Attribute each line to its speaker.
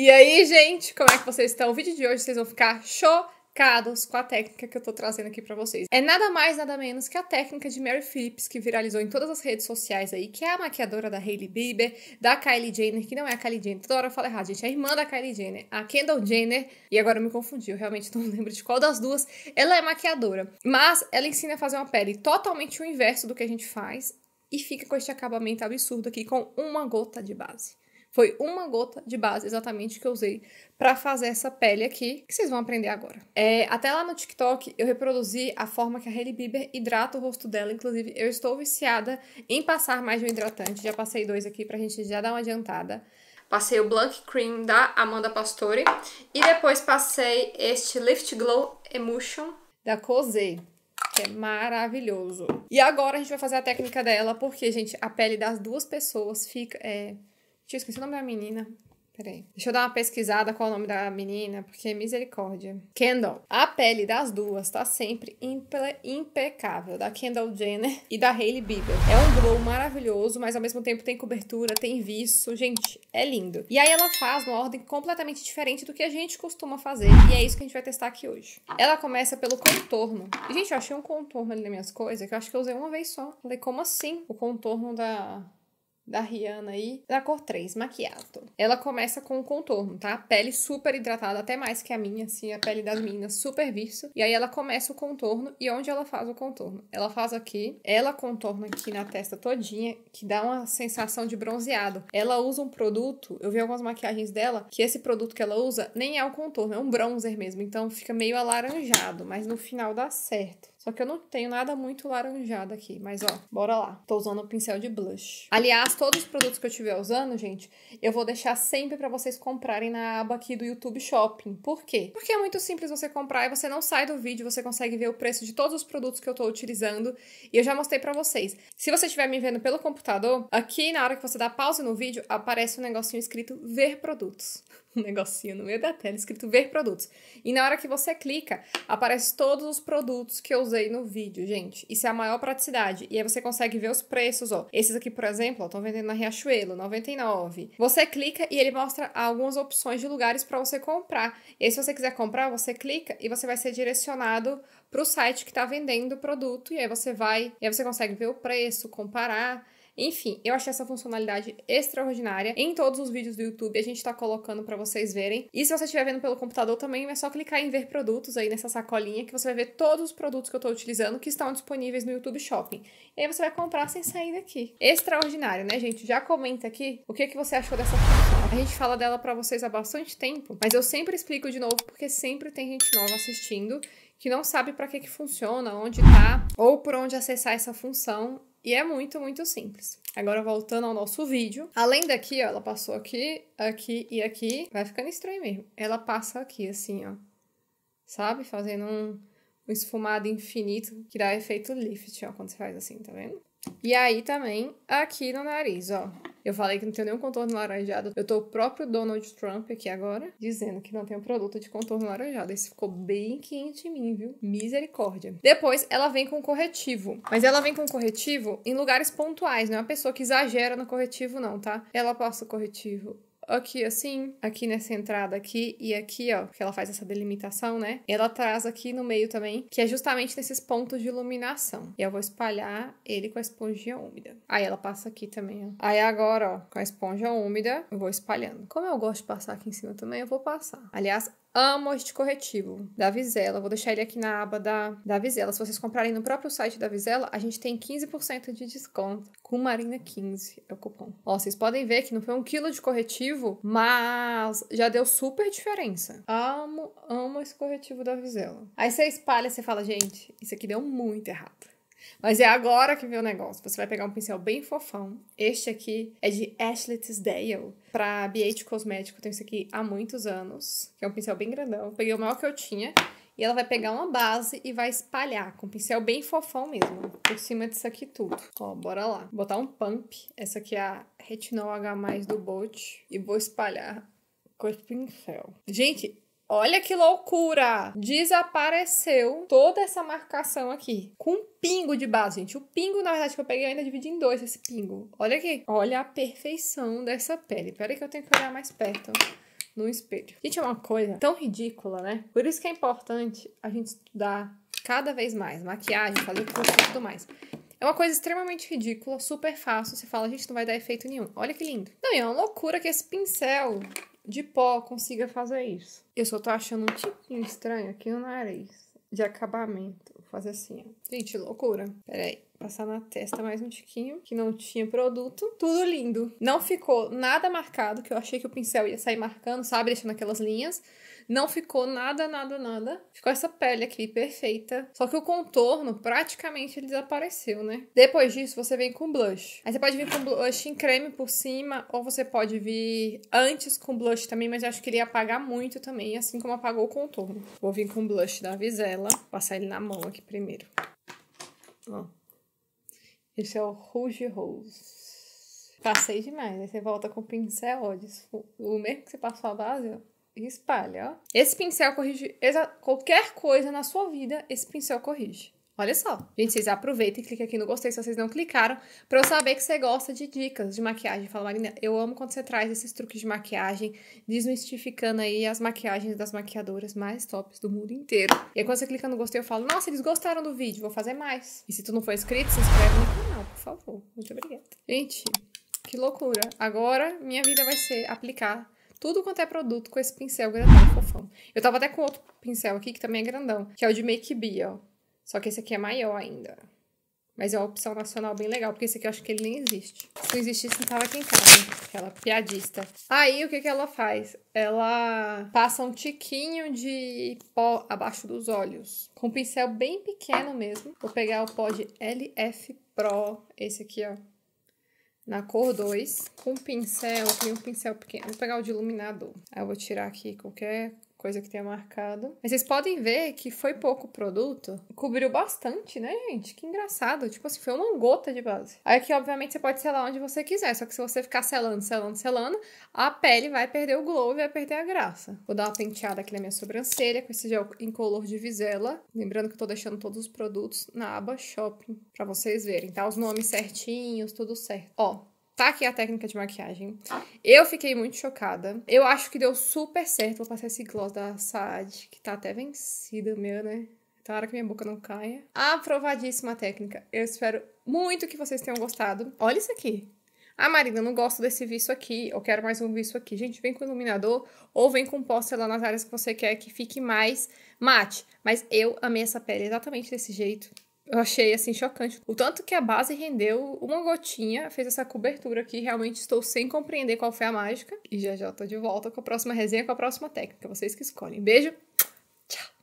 Speaker 1: E aí, gente, como é que vocês estão? O vídeo de hoje vocês vão ficar chocados com a técnica que eu tô trazendo aqui para vocês. É nada mais, nada menos que a técnica de Mary Phillips, que viralizou em todas as redes sociais aí, que é a maquiadora da Hailey Bieber, da Kylie Jenner, que não é a Kylie Jenner, toda hora eu falo errado, gente, é a irmã da Kylie Jenner, a Kendall Jenner, e agora eu me confundi, eu realmente não lembro de qual das duas. Ela é maquiadora, mas ela ensina a fazer uma pele totalmente o inverso do que a gente faz, e fica com este acabamento absurdo aqui com uma gota de base. Foi uma gota de base exatamente que eu usei para fazer essa pele aqui, que vocês vão aprender agora. É, até lá no TikTok eu reproduzi a forma que a Hailey Bieber hidrata o rosto dela, inclusive eu estou viciada em passar mais de um hidratante, já passei dois aqui pra gente já dar uma adiantada. Passei o Blank Cream da Amanda Pastore e depois passei este Lift Glow Emulsion da Cosé que é maravilhoso. E agora a gente vai fazer a técnica dela, porque, gente, a pele das duas pessoas fica... É, eu esquecer o nome da menina. Peraí. Deixa eu dar uma pesquisada qual é o nome da menina, porque misericórdia. Kendall. A pele das duas tá sempre impe impecável. Da Kendall Jenner e da Hailey Bieber. É um glow maravilhoso, mas ao mesmo tempo tem cobertura, tem viço. Gente, é lindo. E aí ela faz uma ordem completamente diferente do que a gente costuma fazer. E é isso que a gente vai testar aqui hoje. Ela começa pelo contorno. E, gente, eu achei um contorno ali nas minhas coisas que eu acho que eu usei uma vez só. Falei, como assim? O contorno da da Rihanna aí, da cor 3, maquiato. Ela começa com o contorno, tá? Pele super hidratada, até mais que a minha, assim, a pele das meninas super visto. E aí ela começa o contorno, e onde ela faz o contorno? Ela faz aqui, ela contorna aqui na testa todinha, que dá uma sensação de bronzeado. Ela usa um produto, eu vi algumas maquiagens dela, que esse produto que ela usa nem é o contorno, é um bronzer mesmo, então fica meio alaranjado, mas no final dá certo. Só que eu não tenho nada muito laranjado aqui, mas ó, bora lá. Tô usando o pincel de blush. Aliás, todos os produtos que eu estiver usando, gente, eu vou deixar sempre para vocês comprarem na aba aqui do YouTube Shopping. Por quê? Porque é muito simples você comprar e você não sai do vídeo, você consegue ver o preço de todos os produtos que eu tô utilizando. E eu já mostrei para vocês. Se você estiver me vendo pelo computador, aqui na hora que você dá pausa no vídeo, aparece um negocinho escrito ver produtos. um negocinho no meio da tela escrito ver produtos. E na hora que você clica, aparece todos os produtos que eu usei no vídeo, gente. Isso é a maior praticidade. E aí você consegue ver os preços, ó. Esses aqui, por exemplo, estão vendendo na Riachuelo, 99. Você clica e ele mostra algumas opções de lugares para você comprar. E aí se você quiser comprar, você clica e você vai ser direcionado para o site que está vendendo o produto. E aí você vai, e aí você consegue ver o preço, comparar. Enfim, eu achei essa funcionalidade extraordinária. Em todos os vídeos do YouTube a gente tá colocando para vocês verem. E se você estiver vendo pelo computador também, é só clicar em ver produtos aí nessa sacolinha que você vai ver todos os produtos que eu tô utilizando que estão disponíveis no YouTube Shopping. E aí você vai comprar sem sair daqui. Extraordinário, né, gente? Já comenta aqui o que, que você achou dessa função. A gente fala dela para vocês há bastante tempo, mas eu sempre explico de novo porque sempre tem gente nova assistindo que não sabe para que, que funciona, onde está ou por onde acessar essa função. E é muito, muito simples. Agora, voltando ao nosso vídeo. Além daqui, ó, ela passou aqui, aqui e aqui. Vai ficando estranho mesmo. Ela passa aqui, assim, ó. Sabe? Fazendo um, um esfumado infinito que dá efeito lift, ó, quando você faz assim, tá vendo? E aí também aqui no nariz, ó. Eu falei que não tenho nenhum contorno laranjado. Eu tô o próprio Donald Trump aqui agora, dizendo que não tem um produto de contorno laranjado. Esse ficou bem quente em mim, viu? Misericórdia. Depois, ela vem com corretivo. Mas ela vem com corretivo em lugares pontuais. Não é uma pessoa que exagera no corretivo, não, tá? Ela passa o corretivo aqui assim, aqui nessa entrada aqui e aqui, ó, que ela faz essa delimitação, né? Ela traz aqui no meio também, que é justamente nesses pontos de iluminação. E eu vou espalhar ele com a esponjinha úmida. Aí ela passa aqui também, ó. Aí agora, ó, com a esponja úmida, eu vou espalhando. Como eu gosto de passar aqui em cima também, eu vou passar. Aliás, Amo este corretivo da Visela. Vou deixar ele aqui na aba da, da Visela. Se vocês comprarem no próprio site da Visela, a gente tem 15% de desconto. Com Marina 15 é o cupom. Ó, vocês podem ver que não foi um quilo de corretivo, mas já deu super diferença. Amo, amo esse corretivo da Visela. Aí você espalha, você fala, gente, isso aqui deu muito errado. Mas é agora que vem o negócio. Você vai pegar um pincel bem fofão. Este aqui é de Ashley Tisdale, para BH Cosmético. Eu tenho esse aqui há muitos anos, que é um pincel bem grandão. Peguei o maior que eu tinha. E ela vai pegar uma base e vai espalhar com um pincel bem fofão mesmo, por cima disso aqui tudo. Ó, bora lá. Vou botar um pump. Essa aqui é a Retinol H+, do Bolt. E vou espalhar com esse pincel. Gente, Olha que loucura! Desapareceu toda essa marcação aqui. Com um pingo de base, gente. O pingo, na verdade, que eu peguei, eu ainda dividi em dois esse pingo. Olha aqui. Olha a perfeição dessa pele. Peraí que eu tenho que olhar mais perto no espelho. Gente, é uma coisa tão ridícula, né? Por isso que é importante a gente estudar cada vez mais. Maquiagem, fazer curso e tudo mais. É uma coisa extremamente ridícula, super fácil. Você fala, gente, não vai dar efeito nenhum. Olha que lindo. Não, e é uma loucura que esse pincel de pó consiga fazer isso. Eu só tô achando um tiquinho estranho aqui no nariz. De acabamento. Vou fazer assim, ó. Gente, loucura. Peraí passar na testa mais um tiquinho, que não tinha produto. Tudo lindo. Não ficou nada marcado, que eu achei que o pincel ia sair marcando, sabe? Deixando aquelas linhas. Não ficou nada, nada, nada. Ficou essa pele aqui perfeita. Só que o contorno praticamente ele desapareceu, né? Depois disso, você vem com blush. Aí você pode vir com blush em creme por cima, ou você pode vir antes com blush também, mas eu acho que ele ia apagar muito também, assim como apagou o contorno. Vou vir com blush da Visela, passar ele na mão aqui primeiro. Ó. Esse é o Rouge Rose. Passei demais. Aí você volta com o pincel, ó, o mesmo que você passou a base, ó espalha, ó. Esse pincel corrige qualquer coisa na sua vida, esse pincel corrige. Olha só. Gente, vocês aproveitem, cliquem aqui no gostei se vocês não clicaram, pra eu saber que você gosta de dicas de maquiagem. Fala, Marina, eu amo quando você traz esses truques de maquiagem, desmistificando aí as maquiagens das maquiadoras mais tops do mundo inteiro. E aí, quando você clica no gostei, eu falo, nossa, eles gostaram do vídeo, vou fazer mais. E se tu não for inscrito, se inscreve no canal, por favor. Muito obrigada. Gente, que loucura. Agora, minha vida vai ser aplicar tudo quanto é produto com esse pincel grandão, fofão. Eu tava até com outro pincel aqui, que também é grandão, que é o de Make Be, ó. Só que esse aqui é maior ainda. Mas é uma opção nacional bem legal, porque esse aqui eu acho que ele nem existe. Se não existisse, não tava aqui em casa, aquela piadista. Aí, o que que ela faz? Ela passa um tiquinho de pó abaixo dos olhos. Com um pincel bem pequeno mesmo. Vou pegar o pó de LF Pro, esse aqui, ó na cor 2 com pincel, eu tenho um pincel pequeno, vou pegar o de iluminador. Aí eu vou tirar aqui qualquer coisa que tenha marcado. Mas vocês podem ver que foi pouco produto. Cobriu bastante, né, gente? Que engraçado. Tipo assim, foi uma gota de base. Aí aqui, obviamente, você pode selar onde você quiser. Só que se você ficar selando, selando, selando, a pele vai perder o glow e vai perder a graça. Vou dar uma penteada aqui na minha sobrancelha com esse gel em color de visela. Lembrando que eu tô deixando todos os produtos na aba shopping pra vocês verem, tá? Os nomes certinhos, tudo certo. Ó, tá aqui a técnica de maquiagem. Eu fiquei muito chocada. Eu acho que deu super certo. Vou passar esse gloss da Saad, que tá até vencida meu, né? Então, hora que minha boca não caia. Aprovadíssima técnica. Eu espero muito que vocês tenham gostado. Olha isso aqui. Ah, Marina, não gosto desse visto aqui. Eu quero mais um visto aqui. Gente, vem com iluminador ou vem com pó, sei lá, nas áreas que você quer que fique mais mate. Mas eu amei essa pele exatamente desse jeito. Eu achei, assim, chocante. O tanto que a base rendeu, uma gotinha fez essa cobertura aqui. Realmente estou sem compreender qual foi a mágica. E já já tô de volta com a próxima resenha, com a próxima técnica. Vocês que escolhem. Beijo!